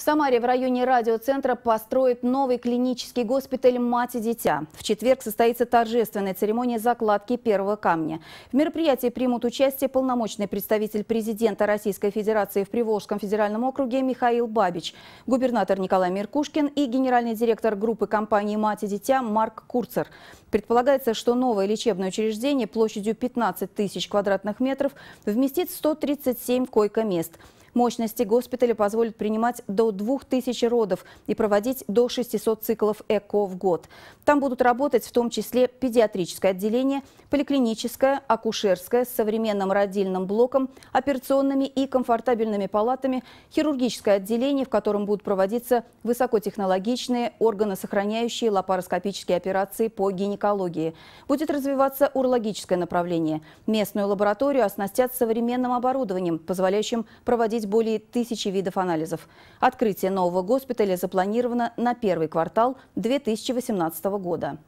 В Самаре в районе радиоцентра построят новый клинический госпиталь «Мать и дитя». В четверг состоится торжественная церемония закладки первого камня. В мероприятии примут участие полномочный представитель президента Российской Федерации в Приволжском федеральном округе Михаил Бабич, губернатор Николай Меркушкин и генеральный директор группы компании «Мать и дитя» Марк Курцер. Предполагается, что новое лечебное учреждение площадью 15 тысяч квадратных метров вместит 137 койко-мест – Мощности госпиталя позволят принимать до 2000 родов и проводить до 600 циклов ЭКО в год. Там будут работать в том числе педиатрическое отделение, поликлиническое, акушерское с современным родильным блоком, операционными и комфортабельными палатами, хирургическое отделение, в котором будут проводиться высокотехнологичные органосохраняющие лапароскопические операции по гинекологии. Будет развиваться урологическое направление. Местную лабораторию оснастят современным оборудованием, позволяющим проводить проводить более тысячи видов анализов. Открытие нового госпиталя запланировано на первый квартал 2018 года.